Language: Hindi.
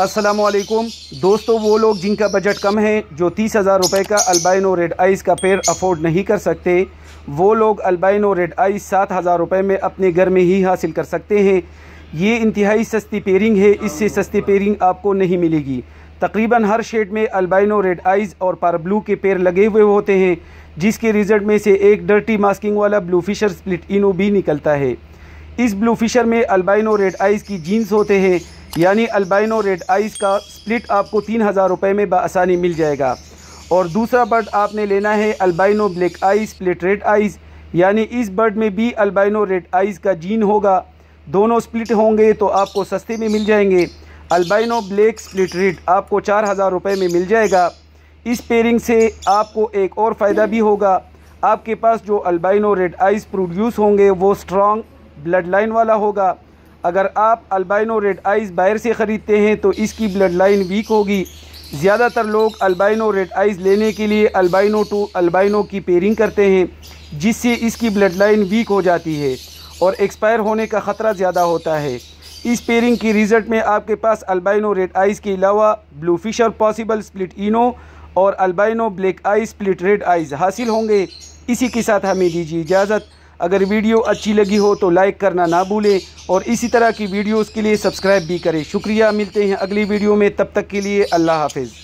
असलकुम दोस्तों वो लोग जिनका बजट कम है जो तीस हज़ार रुपये का अल्बाइनो रेड आइस का पेड़ अफोर्ड नहीं कर सकते वो लोग अल्बाइनो रेड आइस सात हज़ार रुपये में अपने घर में ही हासिल कर सकते हैं ये इंतहाई सस्ती पेयरिंग है इससे सस्ती पेयरिंग आपको नहीं मिलेगी तकरीबन हर शेड में अल्बाइनो रेड आइज़ और पार ब्लू के पेड़ लगे हुए होते हैं जिसके रिजल्ट में से एक डर्टी मास्किंग वाला ब्लू फिशर स्प्लिट इनो भी निकलता है इस ब्लू फिशर में अल्बाइनो रेड आइज़ की जीन्स होते हैं यानी अल्बाइनो रेड आइज़ का स्प्लिट आपको तीन हज़ार रुपये में बसानी मिल जाएगा और दूसरा बर्ड आपने लेना है albino black eyes split red eyes यानी इस बर्ड में भी अल्बाइनो रेड आइज़ का जीन होगा दोनों स्प्लिट होंगे तो आपको सस्ते में मिल जाएंगे अल्बाइनो ब्लैक स्प्लिट रेड आपको चार हज़ार रुपये में मिल जाएगा इस पेयरिंग से आपको एक और फ़ायदा भी होगा आपके पास जो अल्बाइनो रेड आइज़ प्रोड्यूस होंगे वो स्ट्रॉन्ग ब्लड लाइन वाला होगा अगर आप अल्बाइनो रेड आइज़ बाहर से ख़रीदते हैं तो इसकी ब्लड लाइन वीक होगी ज़्यादातर लोग अल्बाइनो रेड आइज़ लेने के लिए अल्बाइनो टू अल्बाइनो की पेयरिंग करते हैं जिससे इसकी ब्लड लाइन वीक हो जाती है और एक्सपायर होने का ख़तरा ज़्यादा होता है इस पेयरिंग की रिज़ल्ट में आपके पास अल्बाइनो रेड आइज़ के अलावा ब्लू फिश और पॉसिबल स्प्लिट इनो और albino black eye split red eyes हासिल होंगे इसी के साथ हमें दीजिए इजाज़त अगर वीडियो अच्छी लगी हो तो लाइक करना ना भूलें और इसी तरह की वीडियोस के लिए सब्सक्राइब भी करें शुक्रिया मिलते हैं अगली वीडियो में तब तक के लिए अल्लाह हाफिज़